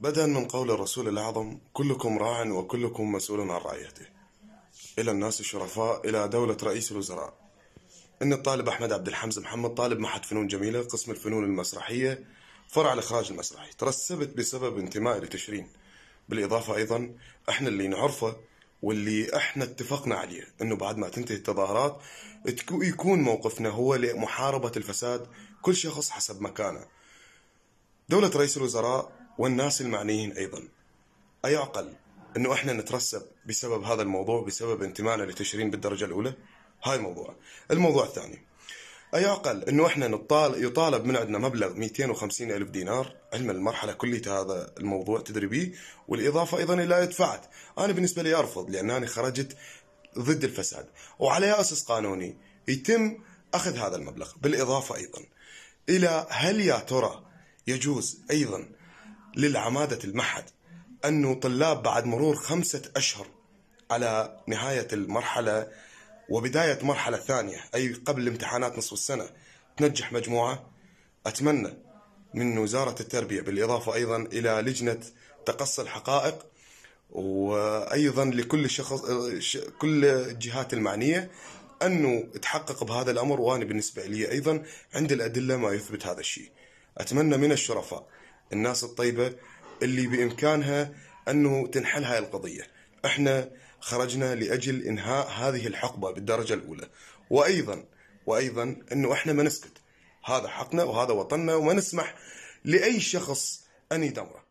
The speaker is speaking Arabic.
بدءا من قول الرسول الأعظم كلكم راع وكلكم مسؤول عن رعيته إلى الناس الشرفاء إلى دولة رئيس الوزراء إن الطالب أحمد عبد الحمز محمد طالب معهد فنون جميلة قسم الفنون المسرحية فرع الإخراج المسرحي ترسبت بسبب انتمائي لتشرين بالإضافة أيضا إحنا اللي نعرفه واللي احنا اتفقنا عليه انه بعد ما تنتهي التظاهرات يكون موقفنا هو لمحاربه الفساد كل شخص حسب مكانه. دولة رئيس الوزراء والناس المعنيين أيضا أيعقل أنه إحنا نترسب بسبب هذا الموضوع بسبب انتمائنا لتشرين بالدرجة الأولى هاي الموضوع. الموضوع الثاني أيعقل أنه إحنا نطال يطالب من عندنا مبلغ 250 ألف دينار علما المرحلة كلية هذا الموضوع تدري بيه والإضافة أيضا إلى يدفعت أنا بالنسبة لي أرفض لأن أنا خرجت ضد الفساد وعلى أساس قانوني يتم أخذ هذا المبلغ بالإضافة أيضا إلى هل يا ترى يجوز أيضا للعمادة المعهد أنه طلاب بعد مرور خمسة أشهر على نهاية المرحلة وبداية مرحلة ثانية أي قبل امتحانات نصف السنة تنجح مجموعة أتمنى من وزارة التربية بالإضافة أيضا إلى لجنة تقصي الحقائق وأيضا لكل شخص كل الجهات المعنية أنه تحقق بهذا الأمر وأنا بالنسبة لي أيضا عند الأدلة ما يثبت هذا الشيء أتمنى من الشرفاء الناس الطيبة اللي بإمكانها أنه تنحل هاي القضية احنا خرجنا لأجل إنهاء هذه الحقبة بالدرجة الأولى وأيضا وأيضا أنه احنا ما نسكت هذا حقنا وهذا وطننا وما نسمح لأي شخص أن يدمره